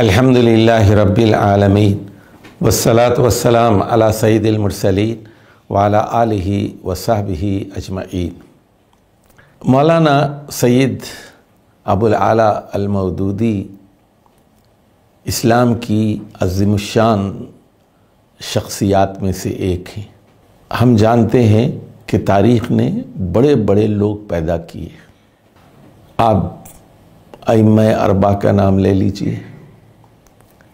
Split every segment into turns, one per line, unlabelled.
अल्हम्दुलिल्लाहि रब्बिल आलमीन वसलात वसलाम अला सईदिलमरसलिन वाला आलि वसाबी अजमईन मौलाना सईद अबुल आला अलमदूदी इस्लाम की अजीमशान शख्सियात में से एक हैं हम जानते हैं कि तारीख़ ने बड़े बड़े लोग पैदा किए आप अम अरबा का नाम ले लीजिए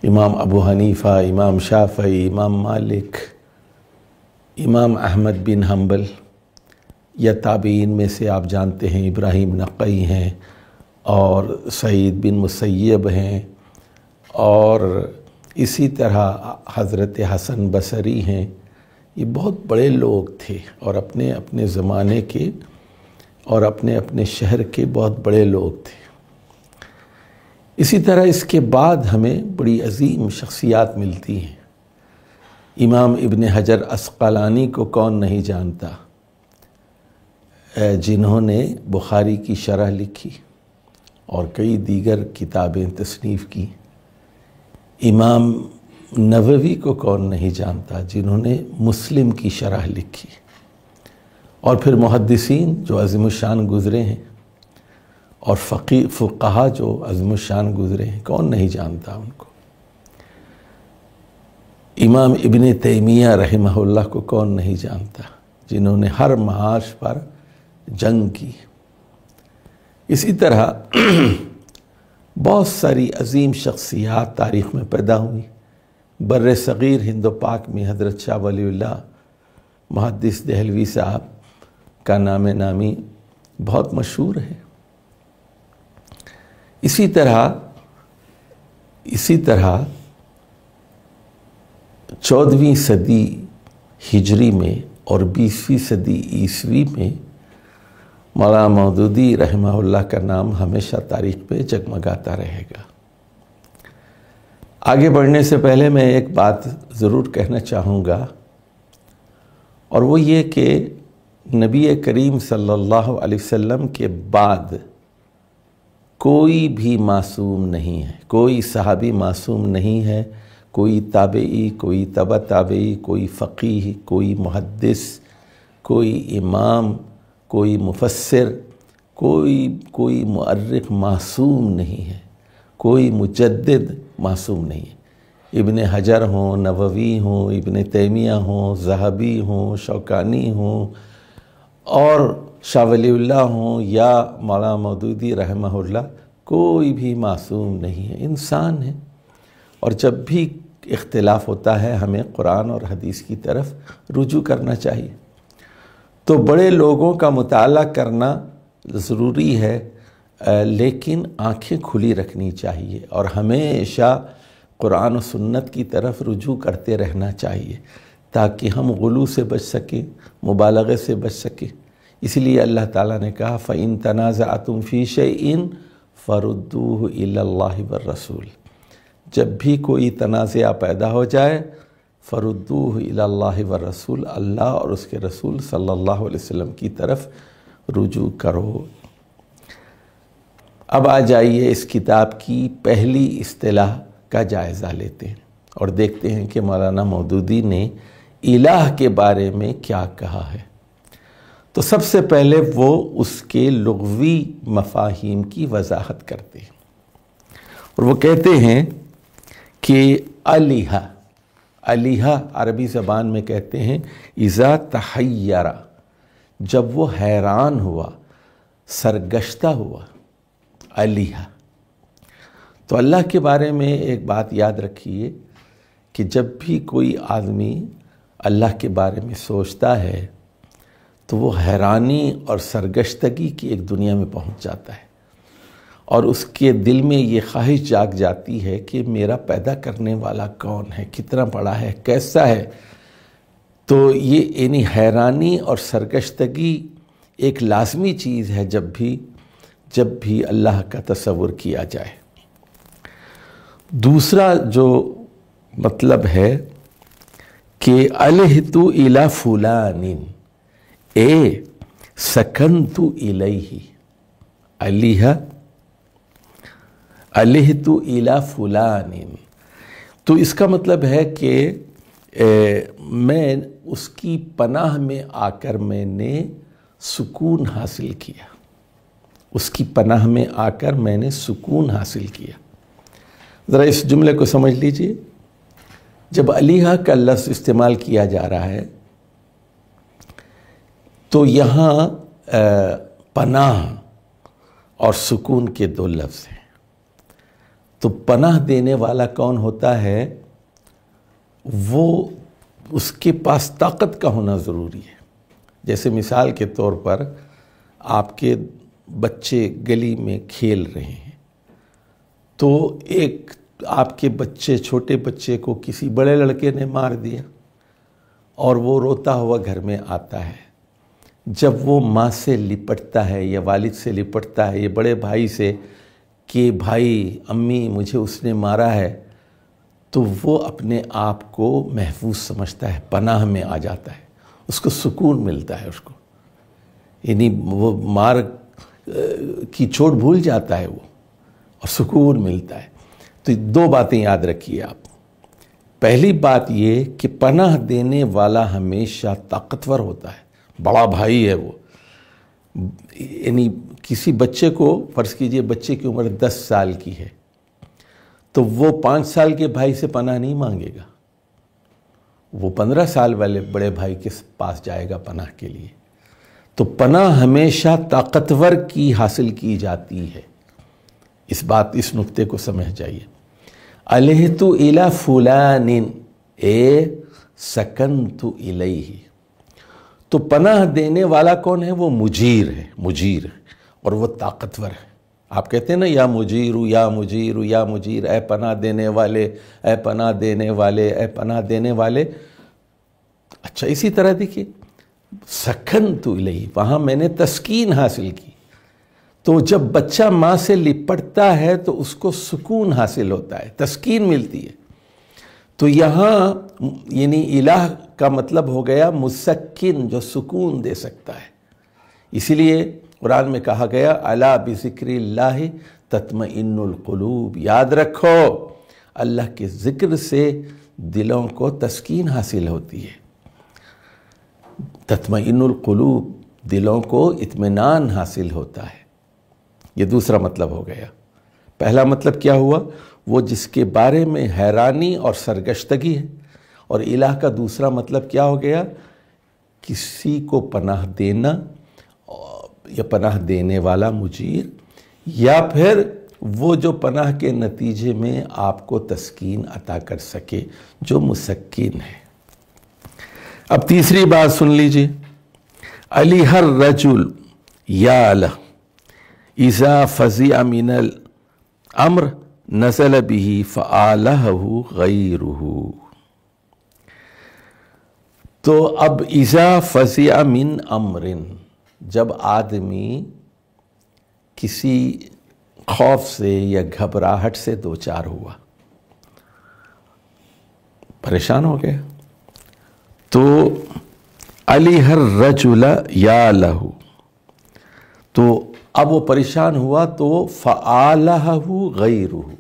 इमाम अबू हनीफ़ा इमाम शाफई इमाम मालिक इमाम अहमद बिन हम्बल या ताबीन में से आप जानते हैं इब्राहिम नक़ई हैं और सईद बिन मुसैब हैं और इसी तरह हज़रत हसन बसरी हैं ये बहुत बड़े लोग थे और अपने अपने ज़माने के और अपने अपने शहर के बहुत बड़े लोग थे इसी तरह इसके बाद हमें बड़ी अजीम शख्सियात मिलती हैं इमाम इबन हजर असकलानी को कौन नहीं जानता जिन्होंने बुखारी की शरह लिखी और कई दीगर किताबें तसनीफ़ की इमाम नववी को कौन नहीं जानता जिन्होंने मुस्लिम की शरह लिखी और फिर मुहदसिन जो अज़ीम शान गुज़रे हैं और फ़कीर फुका जो अज़मशान गुज़रे हैं कौन नहीं जानता उनको इमाम इबन तैमिया रहमहुल्लाह को कौन नहीं जानता जिन्होंने हर महाश पर जंग की इसी तरह बहुत सारी अजीम शख्सियात तारीख़ में पैदा हुई बर सग़ीर हिंद पाक में हजरत शाह वलील्ला महदिस दहलवी साहब का नाम नामी बहुत मशहूर है इसी तरह इसी तरह चौदहवीं सदी हिजरी में और बीसवीं सदी ईसवी में मौला मौदूदी रहमाउल्ला का नाम हमेशा तारीख पे जगमगाता रहेगा आगे बढ़ने से पहले मैं एक बात ज़रूर कहना चाहूँगा और वो ये कि नबी करीम सल्लल्लाहु अलैहि वसल्लम के बाद कोई भी मासूम नहीं है कोई सहाबी मासूम नहीं है कोई ताबी कोई तबा ताबी कोई फ़कीह कोई मुहदस कोई इमाम कोई मुफसर कोई कोई मर्रख मासूम नहीं है कोई मुजद मासूम नहीं है इबन हजर हों नववी हों इबन तैमिया हों जहबी हों शौकानी हों और शाह वलील्ला हों या मौलाना मदूदी रहमहुल्ला कोई भी मासूम नहीं है इंसान है और जब भी इख्तलाफ होता है हमें कुरान और हदीस की तरफ रुजू करना चाहिए तो बड़े लोगों का मताल करना ज़रूरी है लेकिन आंखें खुली रखनी चाहिए और हमेशा कुरान और सुन्नत की तरफ रुजू करते रहना चाहिए ताकि हम गुलू से बच सकें मुबालगे से बच सकें इसलिए अल्लाह ताला ने कहा फ़ैन तनाज़ा तुम फ़ीश इन फ़रुद्दू व रसूल जब भी कोई तनाज़ा पैदा हो जाए फ़रुद्दू व रसूल अल्लाह और उसके रसूल सल्लल्लाहु अलैहि वसल्लम की तरफ रुजू करो अब आ जाइए इस किताब की पहली अतलाह का जायज़ा लेते हैं और देखते हैं कि मौलाना मौदूदी ने इलाह के बारे में क्या कहा है तो सबसे पहले वो उसके लगवी मफाहिम की वजाहत करते हैं और वो कहते हैं कि अलीहा अलीहा अरबी ज़बान में कहते हैं इज़ा तहैरा जब वो हैरान हुआ सरगश्ता हुआ अलीहा तो अल्लाह के बारे में एक बात याद रखिए कि जब भी कोई आदमी अल्लाह के बारे में सोचता है तो वो हैरानी और सरगश्तगी की एक दुनिया में पहुंच जाता है और उसके दिल में ये ख्वाहिश जाग जाती है कि मेरा पैदा करने वाला कौन है कितना बड़ा है कैसा है तो ये यानी हैरानी और सरगश्तगी एक लाजमी चीज़ है जब भी जब भी अल्लाह का तस्वुर किया जाए दूसरा जो मतलब है कि अलहतु इला फूला ए सकंतु इलैहि अलीह अलीह तु इला फुलानिन तो इसका मतलब है कि मैं उसकी पनाह में आकर मैंने सुकून हासिल किया उसकी पनाह में आकर मैंने सुकून हासिल किया ज़रा इस जुमले को समझ लीजिए जब अलीहा का लफ्ज़ इस्तेमाल किया जा रहा है तो यहाँ पनाह और सुकून के दो लफ्ज़ हैं तो पनाह देने वाला कौन होता है वो उसके पास ताकत का होना ज़रूरी है जैसे मिसाल के तौर पर आपके बच्चे गली में खेल रहे हैं तो एक आपके बच्चे छोटे बच्चे को किसी बड़े लड़के ने मार दिया और वो रोता हुआ घर में आता है जब वो माँ से लिपटता है या वालिद से लिपटता है या बड़े भाई से कि भाई अम्मी मुझे उसने मारा है तो वो अपने आप को महफूज समझता है पनाह में आ जाता है उसको सुकून मिलता है उसको यानी वो मार की चोट भूल जाता है वो और सुकून मिलता है तो दो बातें याद रखिए आप पहली बात ये कि पनाह देने वाला हमेशा ताकतवर होता है बड़ा भाई है वो यानी किसी बच्चे को फ़र्ज़ कीजिए बच्चे की उम्र दस साल की है तो वो पाँच साल के भाई से पनाह नहीं मांगेगा वो पंद्रह साल वाले बड़े भाई के पास जाएगा पनाह के लिए तो पनाह हमेशा ताकतवर की हासिल की जाती है इस बात इस नुक्ते को समझ जाइए अलहतु इला फुलानिन ए सकन तु तो पनाह देने वाला कौन है वो मुजीर है मुजीर है और वो ताकतवर है आप कहते हैं ना या मुजीर या मुजीर या मुजीर ए पनाह देने वाले ए पनाह देने वाले ए पनाह देने वाले अच्छा इसी तरह देखिए सखन तो लही वहाँ मैंने तस्कीन हासिल की तो जब बच्चा माँ से लिपटता है तो उसको सुकून हासिल होता है तस्कीन मिलती है तो यहाँ यानी इलाह का मतलब हो गया मुसक्किन जो सुकून दे सकता है इसीलिए कुरान में कहा गया अला बिक्र तत्म इनकलूब याद रखो अल्लाह के ज़िक्र से दिलों को तस्कीन हासिल होती है तत्म इनकलूब दिलों को इत्मीनान हासिल होता है ये दूसरा मतलब हो गया पहला मतलब क्या हुआ वो जिसके बारे में हैरानी और सरगश्तगी है और इलाह का दूसरा मतलब क्या हो गया किसी को पनाह देना या पनाह देने वाला मुजीर या फिर वो जो पनाह के नतीजे में आपको तस्कीन अता कर सके जो मुसक्कीन है अब तीसरी बात सुन लीजिए अली हर रजुल या अला ईज़ा फजी अमीनल अम्र नसल बिही फ़ालहू गैरहू तो अब ईज़ा फसिया मिन अमरिन जब आदमी किसी खौफ से या घबराहट से दो चार हुआ परेशान हो गया तो अली हर रजुला या लहू तो अब वो परेशान हुआ तो गई रूहू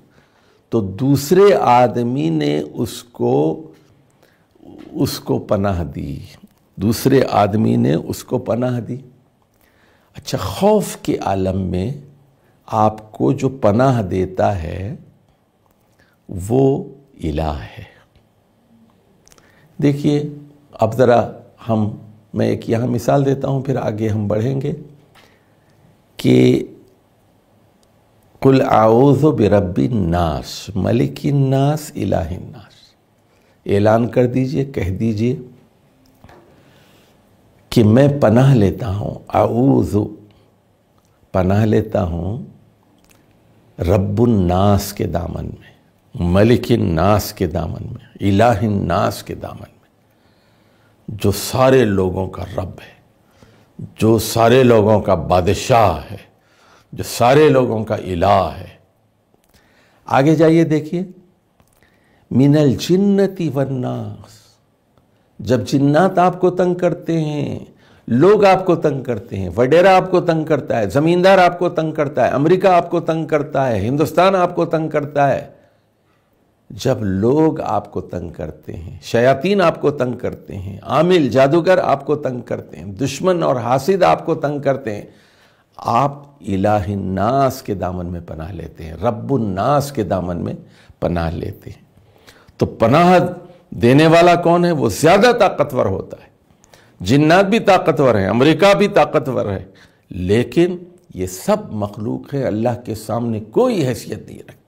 तो दूसरे आदमी ने उसको उसको पनाह दी दूसरे आदमी ने उसको पनाह दी अच्छा खौफ के आलम में आपको जो पनाह देता है वो इला है देखिए अब ज़रा हम मैं एक यहाँ मिसाल देता हूँ फिर आगे हम बढ़ेंगे कि कुल आउजो बेरबी नास मलिक नास इलाहिन नास ऐलान कर दीजिए कह दीजिए कि मैं पनाह लेता हूँ आउजो पनाह लेता हूँ रब्बुन्नास के दामन में मलिक नास के दामन में इलाहिन नास के दामन में जो सारे लोगों का रब है जो सारे लोगों का बादशाह है जो सारे लोगों का इला है आगे जाइए देखिए मिनल जिन्नति वन्नास जब जिन्नात आपको तंग करते हैं लोग आपको तंग करते हैं वडेरा आपको तंग करता है ज़मींदार आपको तंग करता है अमेरिका आपको तंग करता है हिंदुस्तान आपको तंग करता है जब लोग आपको तंग करते हैं शयातीन आपको तंग करते हैं आमिल जादूगर आपको तंग करते हैं दुश्मन और हासिद आपको तंग करते हैं आप इलाहिन्नास के दामन में पनाह लेते हैं रब्बुन्नास के दामन में पनाह लेते हैं तो पनाह देने वाला कौन है वो ज़्यादा ताकतवर होता है जिन्नात भी ताकतवर हैं अमेरिका भी ताकतवर है लेकिन ये सब मखलूक है अल्लाह के सामने कोई हैसियत नहीं रखते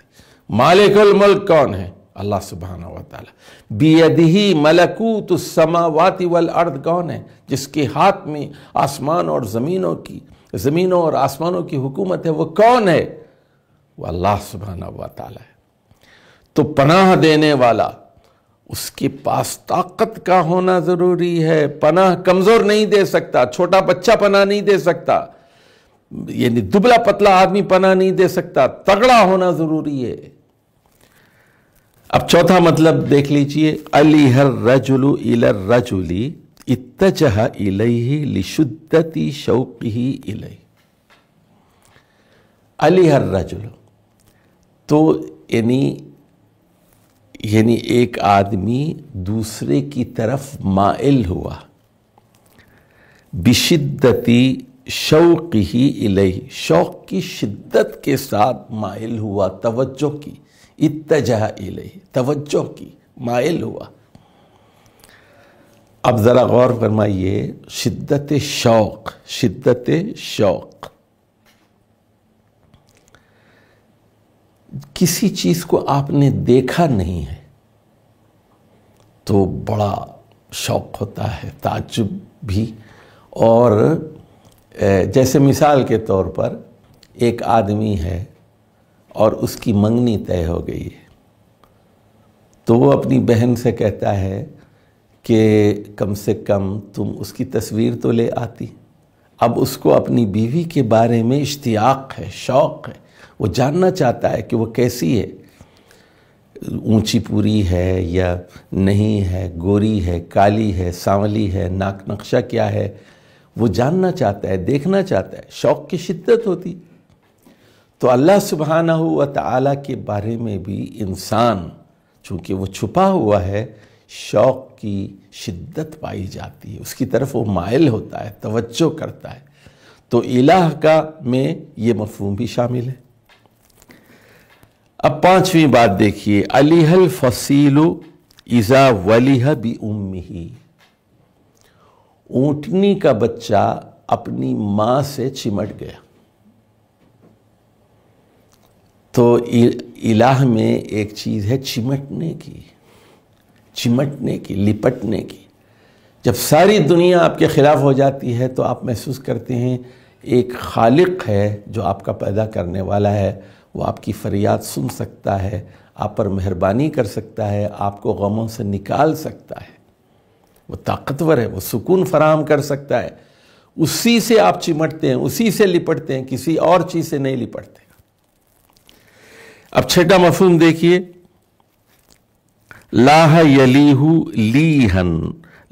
मालिकुल मुल्क कौन है अल्लाह सुबहाना व बेदही मलकूत समावाति वल अर्द कौन है जिसके हाथ में आसमान और ज़मीनों की ज़मीनों और आसमानों की हुकूमत है वो कौन है वो अल्लाह सुबहाना वाली है तो पनाह देने वाला उसके पास ताकत का होना ज़रूरी है पनाह कमज़ोर नहीं दे सकता छोटा बच्चा पनाह नहीं दे सकता यानी दुबला पतला आदमी पनाह नहीं दे सकता तगड़ा होना ज़रूरी है अब चौथा मतलब देख लीजिए अली हर रजुलू इलर रजुली इतजह इलैहि लिशुद्दति शौकी अली अलीहर रजुल तो यानी यानी एक आदमी दूसरे की तरफ माइल हुआ बिशिद्दती शौक ही इलही शौक की शिद्दत के साथ माइल हुआ तवज्जो की इतजह इलही तवज्जो की माइल हुआ अब ज़रा गौर फरमाइए शिद्दत शौक़ शिद्दत शौक़ किसी चीज़ को आपने देखा नहीं है तो बड़ा शौक़ होता है ताजुब भी और जैसे मिसाल के तौर पर एक आदमी है और उसकी मंगनी तय हो गई है तो वो अपनी बहन से कहता है कि कम से कम तुम उसकी तस्वीर तो ले आती अब उसको अपनी बीवी के बारे में इश्तियाक है शौक़ है वो जानना चाहता है कि वो कैसी है ऊंची पूरी है या नहीं है गोरी है काली है सांवली है नाक नक्शा क्या है वो जानना चाहता है देखना चाहता है शौक़ की शिद्दत होती तो अल्लाह सुबहाना हुआ ताली के बारे में भी इंसान चूँकि वो छुपा हुआ है शौक़ की शिद्दत पाई जाती है उसकी तरफ वो मायल होता है तवज्जो करता है तो इलाह का में ये मफहूम भी शामिल है अब पांचवी बात देखिए अलीहल फसील इज़ा वलीह बी उम्मी ऊटनी का बच्चा अपनी माँ से चिमट गया तो इलाह में एक चीज़ है चिमटने की चिमटने की लिपटने की जब सारी दुनिया आपके ख़िलाफ़ हो जाती है तो आप महसूस करते हैं एक खालिक है जो आपका पैदा करने वाला है वो आपकी फरियाद सुन सकता है आप पर मेहरबानी कर सकता है आपको गमों से निकाल सकता है वो ताकतवर है वो सुकून फराहम कर सकता है उसी से आप चिमटते हैं उसी से लिपटते हैं किसी और चीज़ से नहीं लिपटते अब छठा मफहम देखिए लाह यलीहु लीहन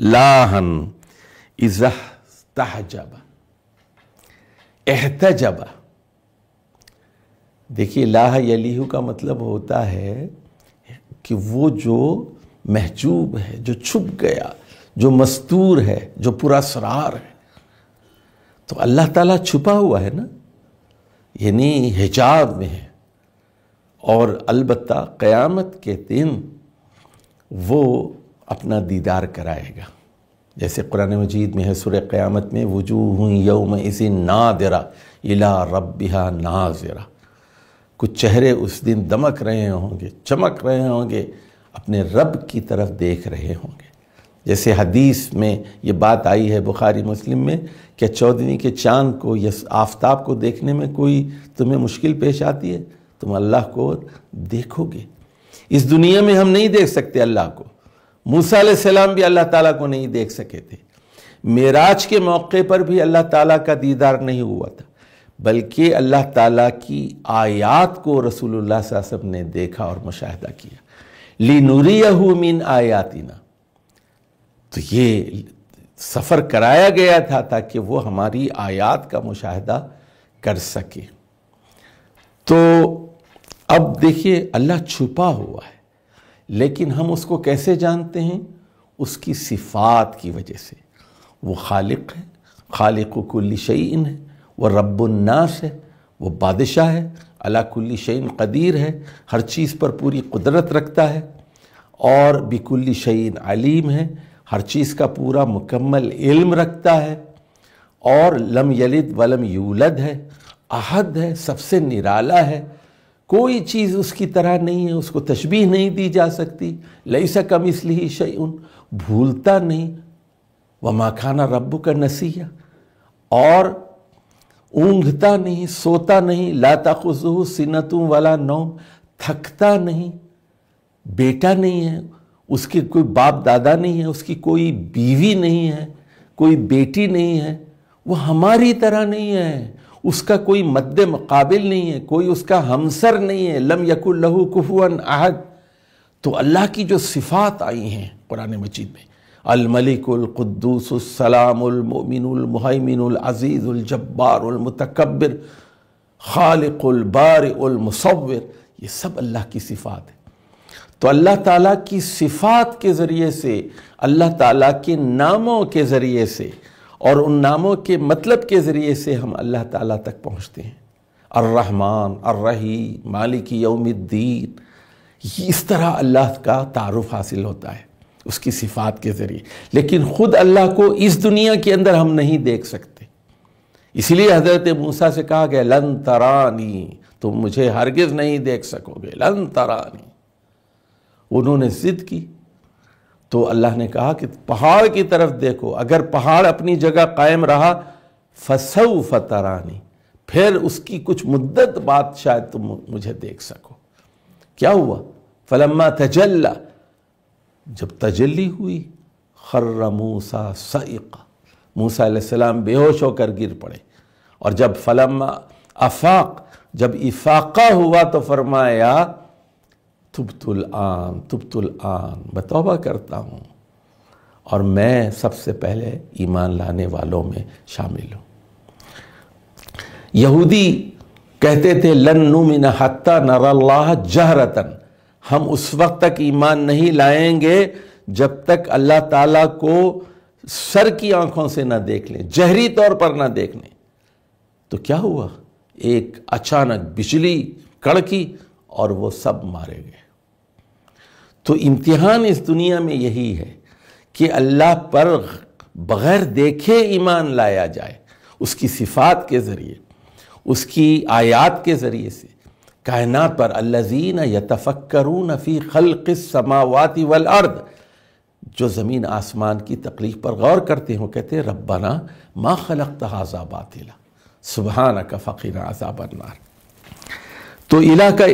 लाहन इजह तहजब एहतजब देखिए लाह यलीहु का मतलब होता है कि वो जो महजूब है जो छुप गया जो मस्तूर है जो पुरासरार है तो अल्लाह ताला छुपा हुआ है ना यानी हिजाब में है और अलबत्ता क़यामत के दिन वो अपना दीदार कराएगा जैसे कुरान मजीद में है सुर क़्यामत में वजूह यौम इसी नादरा इला ना नाजरा कुछ चेहरे उस दिन दमक रहे होंगे चमक रहे होंगे अपने रब की तरफ देख रहे होंगे जैसे हदीस में ये बात आई है बुखारी मुस्लिम में कि चौदहवीं के चांद को या आफ्ताब को देखने में कोई तुम्हें मुश्किल पेश आती है तुम अल्लाह को देखोगे इस दुनिया में हम नहीं देख सकते अल्लाह को मूसा सलाम भी अल्लाह ताला को नहीं देख सके थे मेराज के मौके पर भी अल्लाह ताला का दीदार नहीं हुआ था बल्कि अल्लाह ताला की आयात को रसूलुल्लाह साहब ने देखा और मुशाहिदा किया ली नूरियाहू मीन आयातिना तो ये सफ़र कराया गया था ताकि वो हमारी आयात का मुशाहिदा कर सके तो अब देखिए अल्लाह छुपा हुआ है लेकिन हम उसको कैसे जानते हैं उसकी सिफ़ात की वजह से वो खालिक है खालिक कुल्ली शईन है वह रब्बुन्नास है वो बादशाह है अला कुल्ली शईन कदीर है हर चीज़ पर पूरी कुदरत रखता है और बिकुल्ली शईन अलीम है हर चीज़ का पूरा मुकम्मल इल्म रखता है और लम यलिद वलम यूलद है अहद है सबसे निराला है कोई चीज़ उसकी तरह नहीं है उसको तशबीह नहीं दी जा सकती लई सा कम इसलिए शई उन भूलता नहीं व माखाना रब का नसीहा और ऊंघता नहीं सोता नहीं लाता खुशू सिनतों वाला नौम थकता नहीं बेटा नहीं है उसके कोई बाप दादा नहीं है उसकी कोई बीवी नहीं है कोई बेटी नहीं है वो हमारी तरह नहीं है उसका कोई मद्द मुकाबिल नहीं है कोई उसका हमसर नहीं है लम यकुल लहू कुफुअन अहद तो अल्लाह की जो सिफ़ात आई हैं कुरान मजीद में अलमलिकलक़ुद्दूसलामिनमहमिनज़ीज़ुलजब्बारमतकबर ख़ालबारमसवर ये सब अल्लाह की सिफ़ात है तो अल्लाह ताला की सिफ़ात के ज़रिए से अल्लाह ताला के नामों के ज़रिए से और उन नामों के मतलब के ज़रिए से हम अल्लाह ताला तक पहुँचते हैं अर्रहमान अर्रही मालिक यौमद्दीन इस तरह अल्लाह का तारफ़ हासिल होता है उसकी सिफात के ज़रिए लेकिन ख़ुद अल्लाह को इस दुनिया के अंदर हम नहीं देख सकते इसीलिए हज़रत मूसा से कहा गया लन तरानी तुम मुझे हरगिज़ नहीं देख सकोगे लन तरानी उन्होंने ज़िद की तो अल्लाह ने कहा कि पहाड़ की तरफ देखो अगर पहाड़ अपनी जगह कायम रहा फसऊ फतरानी फिर उसकी कुछ मुद्दत बाद शायद तुम मुझे देख सको क्या हुआ फलम्मा तजल्ला जब तजल्ली हुई खर्र मूसा सईक मूसा सलाम बेहोश होकर गिर पड़े और जब फलम्मा अफाक जब इफाका हुआ तो फरमाया तुबतुल आन तुबतुल आन बतौबा करता हूँ और मैं सबसे पहले ईमान लाने वालों में शामिल हूँ यहूदी कहते थे लन मिन हत्ता नरल्लाह जहरतन हम उस वक्त तक ईमान नहीं लाएंगे जब तक अल्लाह ताला को सर की आंखों से ना देख लें जहरी तौर पर ना देख लें तो क्या हुआ एक अचानक बिजली कड़की और वो सब मारे गए तो इम्तिहान इस दुनिया में यही है कि अल्लाह पर बग़ैर देखे ईमान लाया जाए उसकी सिफात के ज़रिए उसकी आयात के ज़रिए से कायनात पर अल्लाजीन यतफ़क्करून फ़ी खल्क़ समावाती वल अर्द जो ज़मीन आसमान की तकलीफ पर गौर करते हों कहते रब्बाना मा खलक तहाजा बातिला सुबहाना का फ़कीना अजाबन्नार तो इला का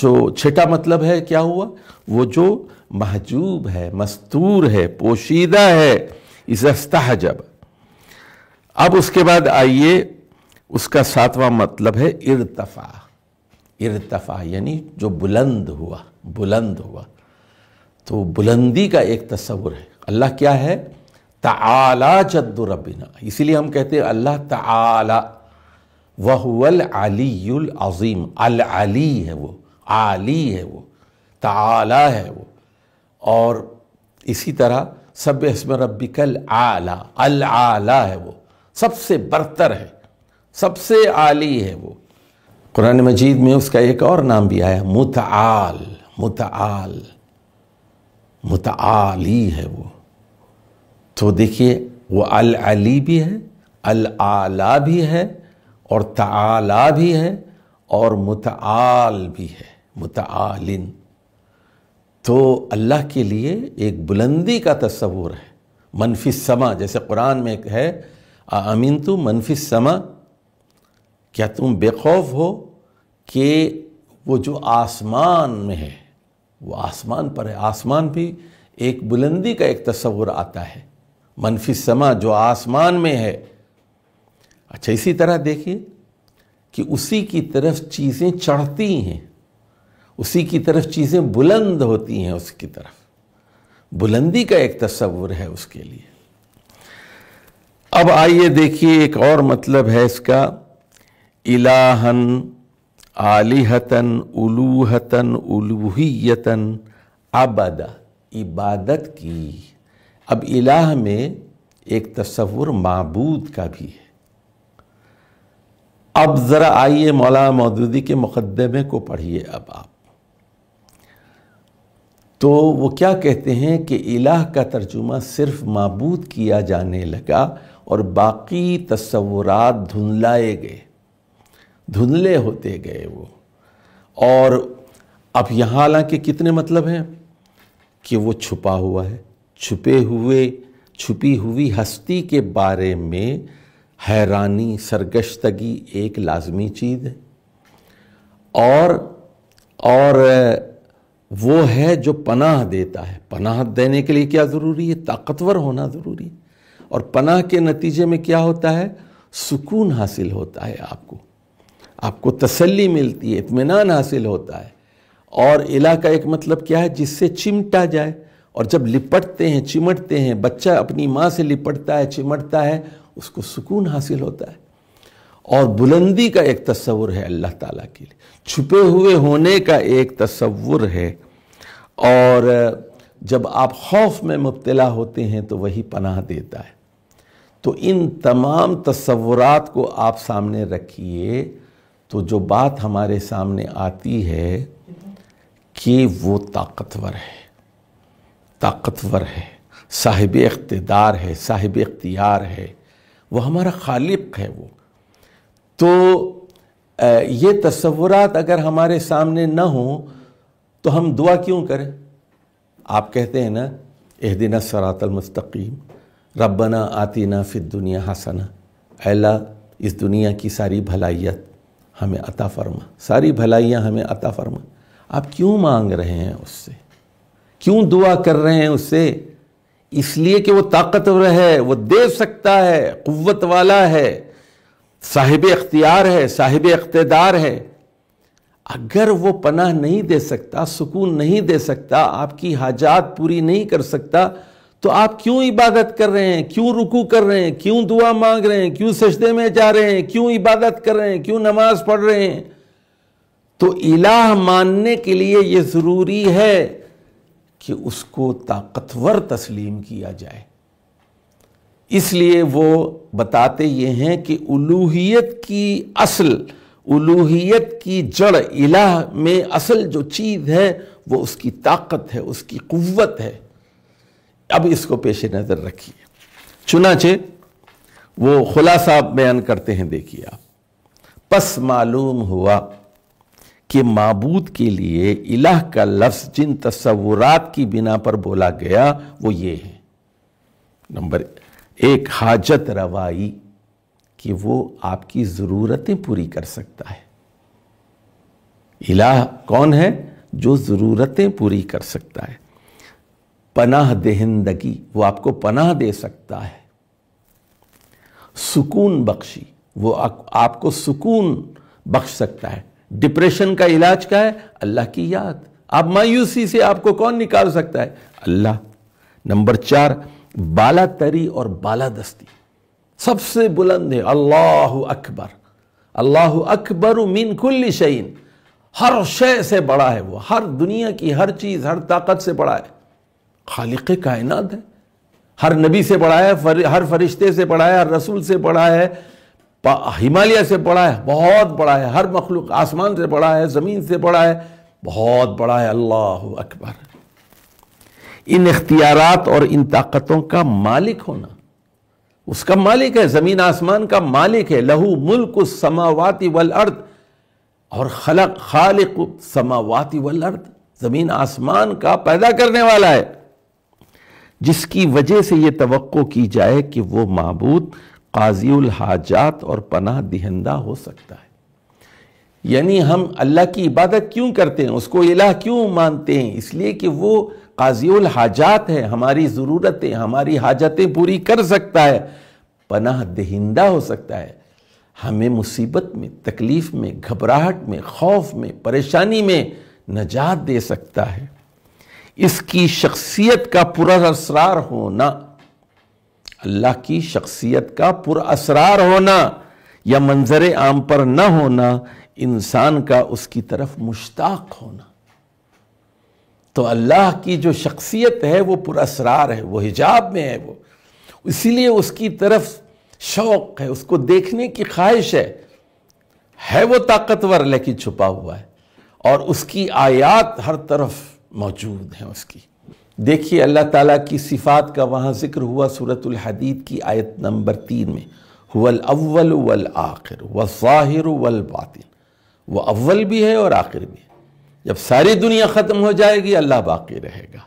जो छठा मतलब है क्या हुआ वो जो महजूब है मस्तूर है पोशीदा है इस जब अब उसके बाद आइए उसका सातवां मतलब है इरतफा इरतफा यानी जो बुलंद हुआ बुलंद हुआ तो बुलंदी का एक तस्वुर है अल्लाह क्या है तआला जद्दुरबिना इसीलिए हम कहते हैं अल्लाह तआला वहअल अलीम अज़ीम अल अली है वो आली है वो ताला है वो और इसी तरह सब इसम रबिकल आला अल आला है वो सबसे बरतर है सबसे आली है वो कुरान मजीद में उसका एक और नाम भी आया मुतआल मुतआल मुतआली है वो तो देखिए वो अल अली भी है अल आला भी है और तआला भी है और मुतआल भी है मुतआलिन तो अल्लाह के लिए एक बुलंदी का तस्वूर है मनफी समा जैसे कुरान में एक है आमीन तुम मनफी समा क्या तुम बेखौफ हो कि वो जो आसमान में है वो आसमान पर है आसमान भी एक बुलंदी का एक तस्वूर आता है मनफी समा जो आसमान में है अच्छा इसी तरह देखिए कि उसी की तरफ चीज़ें चढ़ती हैं उसी की तरफ चीज़ें बुलंद होती हैं उसकी तरफ बुलंदी का एक तस्वुर है उसके लिए अब आइए देखिए एक और मतलब है इसका इलाहन आलिहतन उलूहतन उलूहियतन आबादा इबादत की अब इलाह में एक तस्वुर माबूद का भी है अब ज़रा आइए मौलाना मौदूदी के मुकदमे को पढ़िए अब आप तो वो क्या कहते हैं कि इलाह का तर्जुमा सिर्फ मबूद किया जाने लगा और बाकी तस्वुरात धुंधलाए गए धुंधले होते गए वो और अब यहाँ हालांकि कितने मतलब हैं कि वो छुपा हुआ है छुपे हुए छुपी हुई हस्ती के बारे में हैरानी सरगश्तगी एक लाजमी चीज़ है और और वो है जो पनाह देता है पनाह देने के लिए क्या ज़रूरी है ताकतवर होना ज़रूरी है और पनाह के नतीजे में क्या होता है सुकून हासिल होता है आपको आपको तसल्ली मिलती है इतमान हासिल होता है और इला का एक मतलब क्या है जिससे चिमटा जाए और जब लिपटते हैं चिमटते हैं बच्चा अपनी माँ से लिपटता है चिमटता है उसको सुकून हासिल होता है और बुलंदी का एक तस्वुर है अल्लाह ताला के लिए छुपे हुए होने का एक तस्वुर है और जब आप खौफ में मुबतला होते हैं तो वही पनाह देता है तो इन तमाम तस्वुरात को आप सामने रखिए तो जो बात हमारे सामने आती है कि वो ताकतवर है ताकतवर है साहिब इकतदार है साहिब इख्तियार है वह हमारा खालिफ है वो तो ये तस्वुरात अगर हमारे सामने ना हो तो हम दुआ क्यों करें आप कहते हैं ना एह दिन सरातलमस्तकीम रबना आतीना फिर दुनिया हसना अला इस दुनिया की सारी भलाइयत हमें अता फरमा सारी भलाइयाँ हमें अता फरमा आप क्यों मांग रहे हैं उससे क्यों दुआ कर रहे हैं उससे इसलिए कि वो ताकतवर है वो दे सकता है कुत वाला है साहिब अख्तियार है साहिब अख्तदार है अगर वो पनाह नहीं दे सकता सुकून नहीं दे सकता आपकी हाजात पूरी नहीं कर सकता तो आप क्यों इबादत कर रहे हैं क्यों रुकू कर रहे हैं क्यों दुआ मांग रहे हैं क्यों सजदे में जा रहे हैं क्यों इबादत कर रहे हैं क्यों नमाज पढ़ रहे हैं तो इलाह मानने के लिए ये ज़रूरी है कि उसको ताकतवर तस्लीम किया जाए इसलिए वो बताते ये हैं कि उलूहियत की असल उलूहियत की जड़ इलाह में असल जो चीज़ है वो उसकी ताकत है उसकी कुत है अब इसको पेश नज़र रखिए चुनाचे वो खुलासा बयान करते हैं देखिए आप पस मालूम हुआ कि मबूद के लिए इलाह का लफ्ज़ जिन तस्वुरात की बिना पर बोला गया वो ये है नंबर एक हाजत रवाई कि वो आपकी ज़रूरतें पूरी कर सकता है इलाह कौन है जो ज़रूरतें पूरी कर सकता है पनाह दहिंदगी वो आपको पनाह दे सकता है सुकून बख्शी वो आपको सुकून बख्श सकता है डिप्रेशन का इलाज क्या है अल्लाह की याद आप मायूसी से आपको कौन निकाल सकता है अल्लाह नंबर चार बाला तरी और बाला दस्ती सबसे बुलंद है अल्लाह अकबर अल्लाह अकबर मीन कुल्ली शहीन हर शय से बड़ा है वो हर दुनिया की हर चीज़ हर ताकत से बड़ा है खालिक कायनात है हर नबी से बड़ा है हर फरिश्ते से बड़ा है हर रसूल से बड़ा है हिमालय से बड़ा है बहुत बड़ा है हर मखलूक आसमान से बड़ा है ज़मीन से बड़ा है बहुत बड़ा है अल्लाह अकबर इन इख्तियारत और इन ताकतों का मालिक होना उसका मालिक है ज़मीन आसमान का मालिक है लहू मुल्क समावाती वल अर्द और खलक खालिक समावाती वल अर्द ज़मीन आसमान का पैदा करने वाला है जिसकी वजह से ये तो की जाए कि वो मबूद काजील हाजात और पनाह दिहंदा हो सकता है यानी हम अल्लाह की इबादत क्यों करते हैं उसको इलाह क्यों मानते हैं इसलिए कि वो काजील हाजात है हमारी ज़रूरतें हमारी हाजतें पूरी कर सकता है पनाह दहिंदा हो सकता है हमें मुसीबत में तकलीफ़ में घबराहट में खौफ में परेशानी में नजात दे सकता है इसकी शख्सियत का पुरा असरार होना अल्लाह की शख्सियत का पुरअसरार होना या मंजर आम पर न होना इंसान का उसकी तरफ मुश्ताक होना तो अल्लाह की जो शख्सियत है वो पुरअसरार है वो हिजाब में है वो इसीलिए उसकी तरफ शौक है उसको देखने की ख्वाहिश है है वो ताकतवर लेकिन छुपा हुआ है और उसकी आयात हर तरफ मौजूद है उसकी देखिए अल्लाह ताला की सिफ़ात का वहाँ ज़िक्र हुआ सूरतुल हदीद की आयत नंबर तीन में हुल अव्वल वल आखिर व ज़ाहिर वल बातिन वह अव्वल भी है और आखिर भी है जब सारी दुनिया ख़त्म हो जाएगी अल्लाह बाकी रहेगा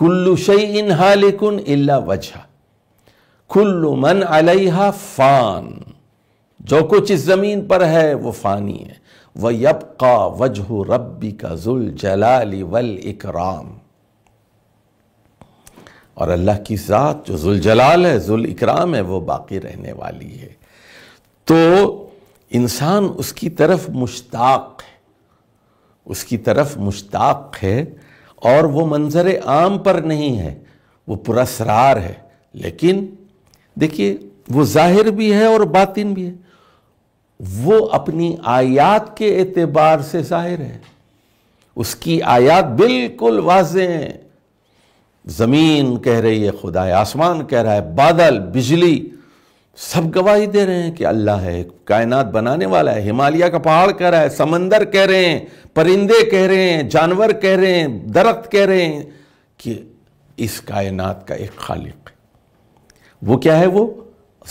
कुल्लु शई इन हालिकुन इल्ला वजह कुल्लु मन अलहा फ़ान जो कुछ इस ज़मीन पर है वो फ़ानी है वह यबका वजह रब्बी का जुल जलाली वल इकराम और अल्लाह की ज़ात जो जुलजलाल है जुल इकराम है वो बाकी रहने वाली है तो इंसान उसकी तरफ मुश्ताक है उसकी तरफ मुश्ताक है और वो मंजर आम पर नहीं है वो पुरसरार है लेकिन देखिए वो जाहिर भी है और बातिन भी है वो अपनी आयात के एतबार से जाहिर है उसकी आयात बिल्कुल वाज हैं ज़मीन कह रही है खुदा है आसमान कह रहा है बादल बिजली सब गवाही दे रहे हैं कि अल्लाह है कायनात बनाने वाला है हिमालय का पहाड़ कह रहा है समंदर कह रहे हैं परिंदे कह रहे हैं जानवर कह रहे हैं दरख्त कह रहे हैं कि इस कायनात का एक खालिक है वो क्या है वो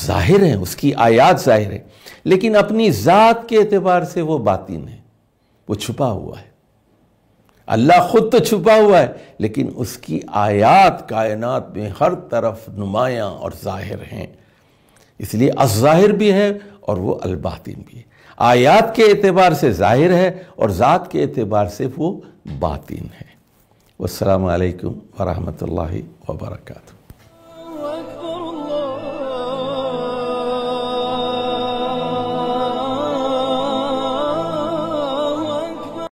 जाहिर है उसकी आयात जाहिर है लेकिन अपनी ज़ात के एतबार से वो बातिन है वो छुपा हुआ है अल्लाह ख़ुद तो छुपा हुआ है लेकिन उसकी आयात कायनात में हर तरफ नुमायाँ और ज़ाहिर हैं इसलिए अज़ाहिर भी है और वो अलबातिन भी है आयात के एतबार से ज़ाहिर है और ज़ात के एतबार से वो बातिन है वालकम वरहमल वर्का